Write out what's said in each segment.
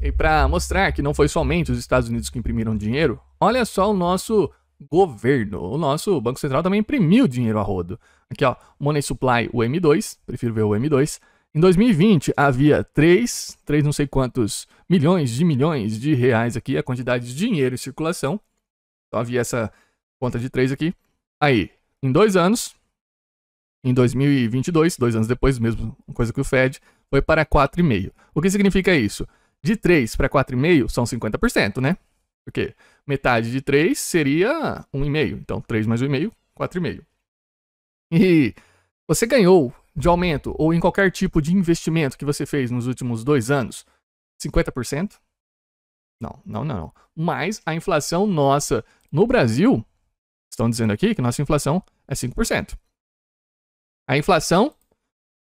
E para mostrar que não foi somente os Estados Unidos que imprimiram dinheiro, olha só o nosso governo. O nosso Banco Central também imprimiu dinheiro a rodo. Aqui, ó, Money Supply, o M2, prefiro ver o M2. Em 2020 havia 3, 3 não sei quantos milhões de milhões de reais aqui, a quantidade de dinheiro em circulação. Então havia essa conta de 3 aqui. Aí, em dois anos, em 2022, dois anos depois, mesmo coisa que o Fed, foi para 4,5. O que significa isso? De 3 para 4,5 são 50%, né? Porque metade de 3 seria 1,5. Então, 3 mais 1,5, 4,5. E você ganhou de aumento ou em qualquer tipo de investimento que você fez nos últimos dois anos 50%? Não, não, não. Mas a inflação nossa no Brasil, estão dizendo aqui que nossa inflação é 5%. A inflação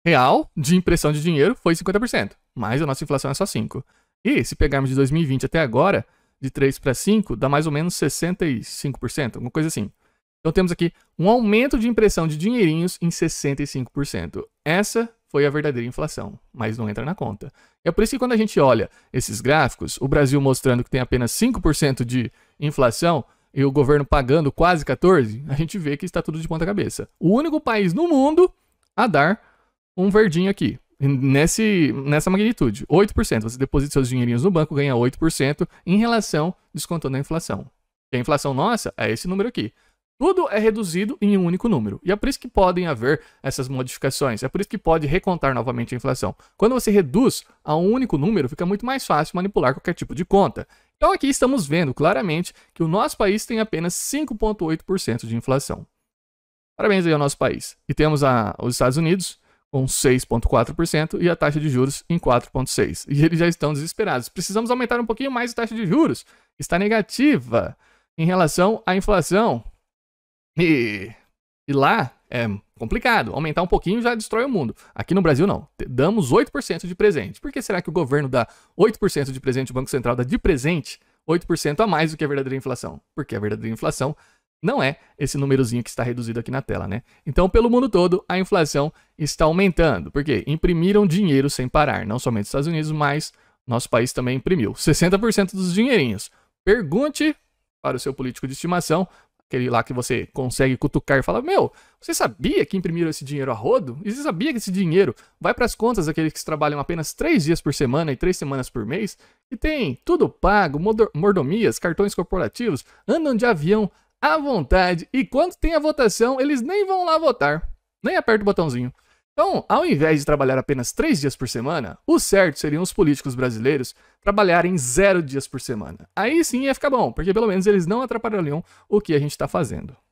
real de impressão de dinheiro foi 50%, mas a nossa inflação é só 5%. E se pegarmos de 2020 até agora, de 3 para 5, dá mais ou menos 65%, alguma coisa assim. Então temos aqui um aumento de impressão de dinheirinhos em 65%. Essa foi a verdadeira inflação, mas não entra na conta. É por isso que quando a gente olha esses gráficos, o Brasil mostrando que tem apenas 5% de inflação e o governo pagando quase 14, a gente vê que está tudo de ponta cabeça. O único país no mundo a dar um verdinho aqui nesse, nessa magnitude, 8%. Você deposita seus dinheirinhos no banco, ganha 8% em relação descontando a inflação. E a inflação nossa é esse número aqui. Tudo é reduzido em um único número. E é por isso que podem haver essas modificações. É por isso que pode recontar novamente a inflação. Quando você reduz a um único número, fica muito mais fácil manipular qualquer tipo de conta. Então aqui estamos vendo claramente que o nosso país tem apenas 5,8% de inflação. Parabéns aí ao nosso país. E temos a, os Estados Unidos, com 6,4% e a taxa de juros em 4,6%. E eles já estão desesperados. Precisamos aumentar um pouquinho mais a taxa de juros. Está negativa em relação à inflação. E, e lá é complicado. Aumentar um pouquinho já destrói o mundo. Aqui no Brasil, não. Damos 8% de presente. Por que será que o governo dá 8% de presente, o Banco Central dá de presente 8% a mais do que a verdadeira inflação? Porque a verdadeira inflação não é esse númerozinho que está reduzido aqui na tela, né? Então, pelo mundo todo, a inflação está aumentando, porque imprimiram dinheiro sem parar, não somente os Estados Unidos, mas nosso país também imprimiu 60% dos dinheirinhos. Pergunte para o seu político de estimação, aquele lá que você consegue cutucar e falar: Meu, você sabia que imprimiram esse dinheiro a rodo? E você sabia que esse dinheiro vai para as contas daqueles que trabalham apenas três dias por semana e três semanas por mês? E tem tudo pago, mordomias, cartões corporativos, andam de avião à vontade. E quando tem a votação, eles nem vão lá votar. Nem aperta o botãozinho. Então, ao invés de trabalhar apenas três dias por semana, o certo seriam os políticos brasileiros trabalharem zero dias por semana. Aí sim ia ficar bom, porque pelo menos eles não atrapalhariam o que a gente está fazendo.